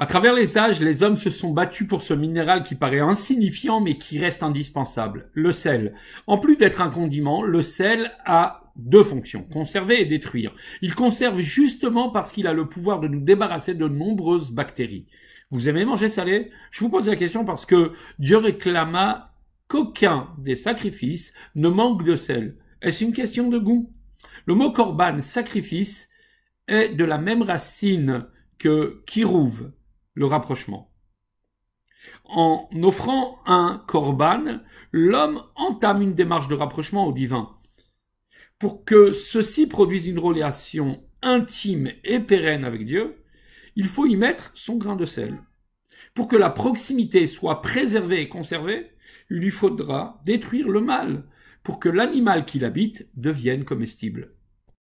À travers les âges, les hommes se sont battus pour ce minéral qui paraît insignifiant mais qui reste indispensable, le sel. En plus d'être un condiment, le sel a deux fonctions, conserver et détruire. Il conserve justement parce qu'il a le pouvoir de nous débarrasser de nombreuses bactéries. Vous aimez manger salé Je vous pose la question parce que Dieu réclama qu'aucun des sacrifices ne manque de sel. Est-ce une question de goût Le mot corban, sacrifice, est de la même racine que kirouve, le rapprochement. En offrant un corban, l'homme entame une démarche de rapprochement au divin. Pour que ceci produise une relation intime et pérenne avec Dieu, il faut y mettre son grain de sel. Pour que la proximité soit préservée et conservée, il lui faudra détruire le mal pour que l'animal qu'il habite devienne comestible.